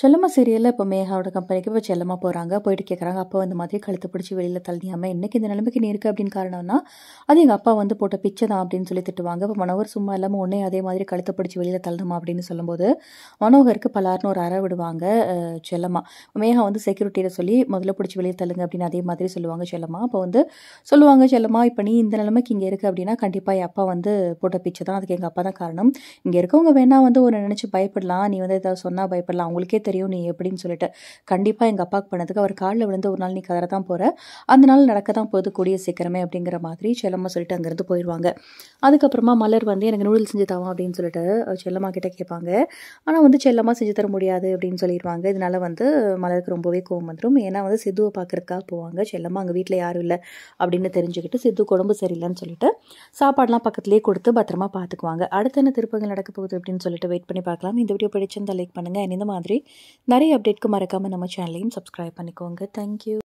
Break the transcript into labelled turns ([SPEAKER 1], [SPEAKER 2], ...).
[SPEAKER 1] செல்லம்மா சீரியலில் இப்போ மேகாவோட கம்பெனிக்கு இப்போ செல்லம்மா போகிறாங்க போயிட்டு கேட்குறாங்க அப்பா வந்து மாதிரி கழுத்து பிடிச்சி வெளியில் தள்ளியாமல் இன்றைக்கி இந்த நிலைமைக்கு நீ இருக்குது அப்படின்னு காரணம்னா அது எங்கள் அப்பா வந்து போட்ட பிச்சை தான் அப்படின்னு சொல்லி திட்டுவாங்க இப்போ மனோகர் சும்மா இல்லாமல் ஒன்றே அதே மாதிரி கழுத்து பிடிச்சி வெளியில் தள்ளணுமா அப்படின்னு சொல்லும்போது மனோகருக்கு பலாருன்னு ஒரு அற விடுவாங்க செல்லம்மா மேகா வந்து செக்யூரிட்டியில் சொல்லி முதல்ல பிடிச்சி வெளியில் தள்ளுங்க அப்படின்னு அதே மாதிரி சொல்லுவாங்க செல்லம்மா அப்போ வந்து சொல்லுவாங்க செல்லம்மா இப்போ நீ இந்த நிலைமைக்கு இங்கே இருக்குது அப்படின்னா கண்டிப்பாக என் அப்பா வந்து போட்ட பிச்சை தான் அதுக்கு எங்கள் அப்பா தான் காரணம் இங்கே இருக்கவங்க வேணால் வந்து ஒரு நினச்சி பயப்படலாம் நீ வந்து ஏதாவது சொன்னால் பயப்படலாம் அவங்களுக்கே தெரியும் நீ எப்படின்னு சொல்லிட்டு கண்டிப்பாக எங்கள் அப்பாவுக்கு பண்ணதுக்கு அவர் காலில் விழுந்து ஒரு நாள் நீ கதற தான் போகிற அந்த நாள் நடக்க தான் போகுது கூடிய சீக்கிரமே அப்படிங்கிற மாதிரி செல்லம்மா சொல்லிட்டு அங்கேருந்து போயிடுவாங்க அதுக்கப்புறமா மலர் வந்து எனக்கு நூடுல்ஸ் செஞ்சு தாவா அப்படின்னு சொல்லிட்டு செல்லம்மா கிட்டே கேட்பாங்க ஆனால் வந்து செல்லம்மா செஞ்சு தர முடியாது அப்படின்னு சொல்லிடுவாங்க இதனால் வந்து மலருக்கு ரொம்பவே கோவம் வந்துடும் ஏன்னா வந்து சித்துவை பார்க்குறதுக்காக போவாங்க செல்லம்மா அங்கே வீட்டில் யாரும் இல்லை அப்படின்னு தெரிஞ்சுக்கிட்டு சித்து குடம்பு சரியில்லைன்னு சொல்லிட்டு சாப்பாடெலாம் பக்கத்துலேயே கொடுத்து பத்திரமா பார்த்துக்குவாங்க அடுத்த என்ன திருப்பங்கள் நடக்க போகுது அப்படின்னு சொல்லிட்டு வெயிட் பண்ணி பார்க்கலாம் இந்த வீடியோ பிடிச்சிருந்தால் லைக் பண்ணுங்கள் இந்த மாதிரி நிறைய அப்டேட்க்கு மறக்காமல் நம்ம சேனலையும் சப்ஸ்கிரைப் பண்ணிக்கோங்க தேங்க்யூ